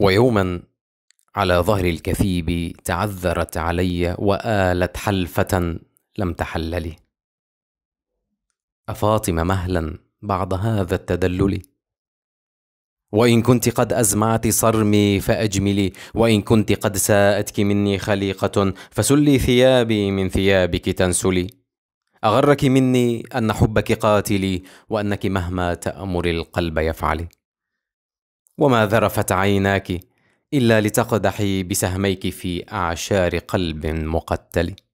ويوما على ظهر الكثيب تعذرت علي والت حلفه لم تحل لي افاطم مهلا بعد هذا التدلل وان كنت قد ازمعت صرمي فاجملي وان كنت قد ساءتك مني خليقه فسلي ثيابي من ثيابك تنسلي اغرك مني ان حبك قاتلي وانك مهما تامر القلب يفعلي وما ذرفت عيناك إلا لتقدحي بسهميك في أعشار قلب مقتل